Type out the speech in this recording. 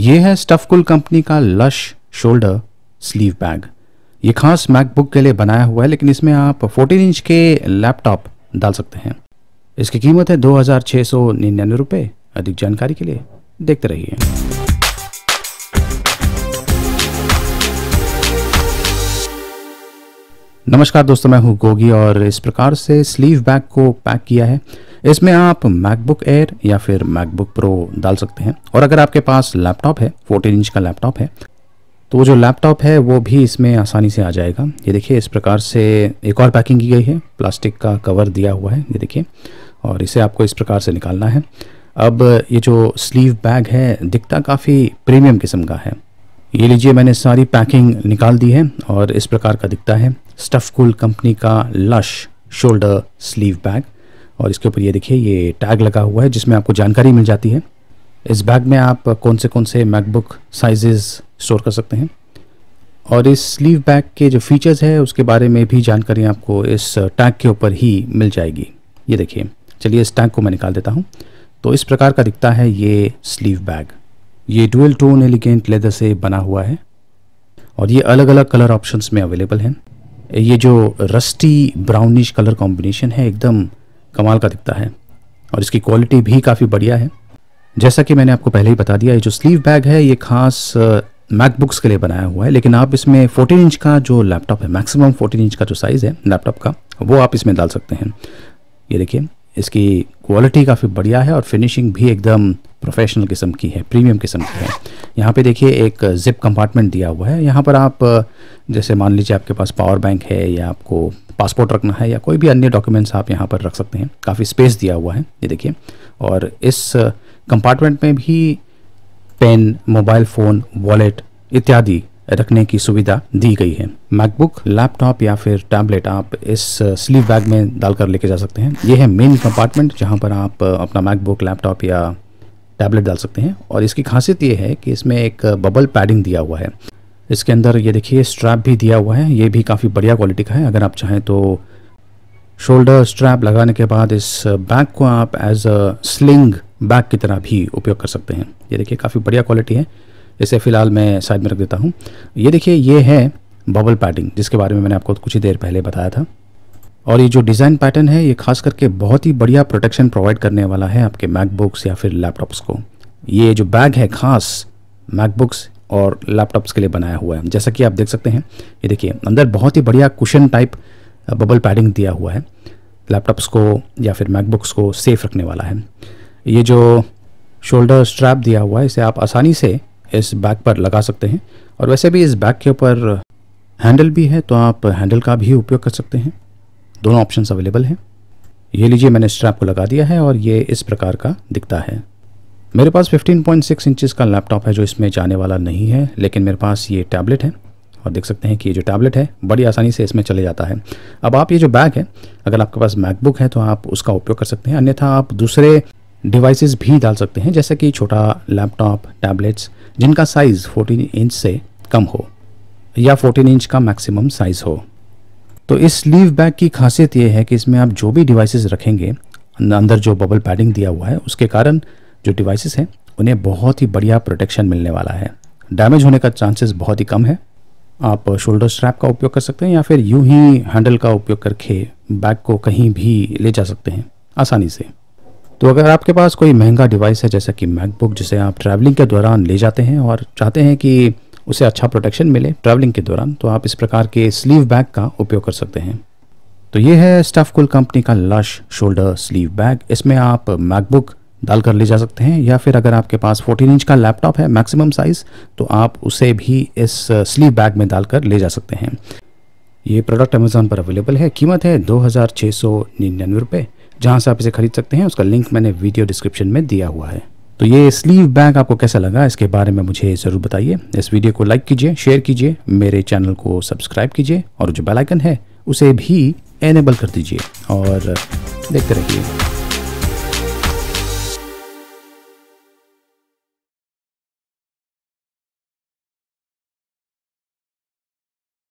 ये है Stuffcool company का लश शोल्डर स्लीव बैग ये खास मैकबुक के लिए बनाया हुआ है लेकिन इसमें आप 14 इंच के लैपटॉप डाल सकते हैं इसकी कीमत है दो हज़ार सौ निन्यानवे अधिक जानकारी के लिए देखते रहिए नमस्कार दोस्तों मैं हूं गोगी और इस प्रकार से स्लीव बैग को पैक किया है इसमें आप मैकबुक एयर या फिर मैकबुक प्रो डाल सकते हैं और अगर आपके पास लैपटॉप है 14 इंच का लैपटॉप है तो जो लैपटॉप है वो भी इसमें आसानी से आ जाएगा ये देखिए इस प्रकार से एक और पैकिंग की गई है प्लास्टिक का कवर दिया हुआ है ये देखिए और इसे आपको इस प्रकार से निकालना है अब ये जो स्लीव बैग है दिखता काफ़ी प्रीमियम किस्म का है ये लीजिए मैंने सारी पैकिंग निकाल दी है और इस प्रकार का दिखता है स्टफकूल कंपनी का लश शोल्डर स्लीव बैग और इसके ऊपर ये देखिए ये टैग लगा हुआ है जिसमें आपको जानकारी मिल जाती है इस बैग में आप कौन से कौन से मैकबुक साइजेस स्टोर कर सकते हैं और इस स्लीव बैग के जो फीचर्स है उसके बारे में भी जानकारी आपको इस टैग के ऊपर ही मिल जाएगी ये देखिए चलिए इस टैग को मैं निकाल देता हूँ तो इस प्रकार का दिखता है ये स्लीव बैग ये डुअल टोन एलिगेंट लेदर से बना हुआ है और ये अलग अलग कलर ऑप्शंस में अवेलेबल हैं ये जो रस्टी ब्राउनिश कलर कॉम्बिनेशन है एकदम कमाल का दिखता है और इसकी क्वालिटी भी काफ़ी बढ़िया है जैसा कि मैंने आपको पहले ही बता दिया ये जो स्लीव बैग है ये खास मैकबुक्स के लिए बनाया हुआ है लेकिन आप इसमें 14 इंच का जो लैपटॉप है मैक्सिमम 14 इंच का जो साइज़ है लैपटॉप का वो आप इसमें डाल सकते हैं ये देखिए इसकी क्वालिटी काफ़ी बढ़िया है और फिनिशिंग भी एकदम प्रोफेशनल किस्म की है प्रीमियम किस्म की है यहाँ पे देखिए एक जिप कंपार्टमेंट दिया हुआ है यहाँ पर आप जैसे मान लीजिए आपके पास पावर बैंक है या आपको पासपोर्ट रखना है या कोई भी अन्य डॉक्यूमेंट्स आप यहाँ पर रख सकते हैं काफ़ी स्पेस दिया हुआ है ये देखिए और इस कंपार्टमेंट में भी पेन मोबाइल फ़ोन वॉलेट इत्यादि रखने की सुविधा दी गई है मैकबुक लैपटॉप या फिर टैबलेट आप इस स्लीव बैग में डालकर लेके जा सकते हैं ये है मेन कंपार्टमेंट जहाँ पर आप अपना मैकबुक लैपटॉप या टैबलेट डाल सकते हैं और इसकी खासियत ये है कि इसमें एक बबल पैडिंग दिया हुआ है इसके अंदर ये देखिए स्ट्रैप भी दिया हुआ है ये भी काफ़ी बढ़िया क्वालिटी का है अगर आप चाहें तो शोल्डर स्ट्रैप लगाने के बाद इस बैग को आप एज अ स्लिंग बैग की तरह भी उपयोग कर सकते हैं ये देखिए काफ़ी बढ़िया क्वालिटी है इसे फ़िलहाल मैं साइड में रख देता हूँ ये देखिए ये है बबल पैडिंग जिसके बारे में मैंने आपको कुछ ही देर पहले बताया था और ये जो डिज़ाइन पैटर्न है ये खास करके बहुत ही बढ़िया प्रोटेक्शन प्रोवाइड करने वाला है आपके मैकबुक्स या फिर लैपटॉप्स को ये जो बैग है खास मैकबुक्स और लैपटॉप्स के लिए बनाया हुआ है जैसा कि आप देख सकते हैं ये देखिए अंदर बहुत ही बढ़िया कुशन टाइप बबल पैडिंग दिया हुआ है लैपटॉप्स को या फिर मैकबुक्स को सेफ रखने वाला है ये जो शोल्डर स्ट्रैप दिया हुआ है इसे आप आसानी से इस बैग पर लगा सकते हैं और वैसे भी इस बैग के ऊपर हैंडल भी है तो आप हैंडल का भी उपयोग कर सकते हैं दोनों ऑप्शन अवेलेबल हैं ये लीजिए मैंने स्ट्रैप को लगा दिया है और ये इस प्रकार का दिखता है मेरे पास 15.6 पॉइंट इंचज़ का लैपटॉप है जो इसमें जाने वाला नहीं है लेकिन मेरे पास ये टैबलेट है और देख सकते हैं कि ये जो टैबलेट है बड़ी आसानी से इसमें चले जाता है अब आप ये जो बैग है अगर आपके पास मैकबुक है तो आप उसका उपयोग कर सकते हैं अन्यथा आप दूसरे डिवाइसेस भी डाल सकते हैं जैसे कि छोटा लैपटॉप टैबलेट्स जिनका साइज़ 14 इंच से कम हो या 14 इंच का मैक्सिमम साइज़ हो तो इस स्लीव बैग की खासियत ये है कि इसमें आप जो भी डिवाइसेस रखेंगे अंदर जो बबल पैडिंग दिया हुआ है उसके कारण जो डिवाइसेस हैं उन्हें बहुत ही बढ़िया प्रोटेक्शन मिलने वाला है डैमेज होने का चांसेस बहुत ही कम है आप शोल्डर स्ट्रैप का उपयोग कर सकते हैं या फिर यूं ही हैंडल का उपयोग करके बैग को कहीं भी ले जा सकते हैं आसानी से तो अगर आपके पास कोई महंगा डिवाइस है जैसा कि मैकबुक जिसे आप ट्रैवलिंग के दौरान ले जाते हैं और चाहते हैं कि उसे अच्छा प्रोटेक्शन मिले ट्रैवलिंग के दौरान तो आप इस प्रकार के स्लीव बैग का उपयोग कर सकते हैं तो ये है स्टफ कुल कंपनी का लश शोल्डर स्लीव बैग इसमें आप मैकबुक डालकर ले जा सकते हैं या फिर अगर आपके पास 14 इंच का लैपटॉप है मैक्सिमम साइज़ तो आप उसे भी इस स्लीव बैग में डालकर ले जा सकते हैं ये प्रोडक्ट अमेजोन पर अवेलेबल है कीमत है दो हज़ार छः सौ निन्यानवे रुपये जहाँ से आप इसे खरीद सकते हैं उसका लिंक मैंने वीडियो डिस्क्रिप्शन में दिया हुआ है तो ये स्लीव बैग आपको कैसा लगा इसके बारे में मुझे ज़रूर बताइए इस वीडियो को लाइक कीजिए शेयर कीजिए मेरे चैनल को सब्सक्राइब कीजिए और जो बेलाइकन है उसे भी एनेबल कर दीजिए और देखते रहिए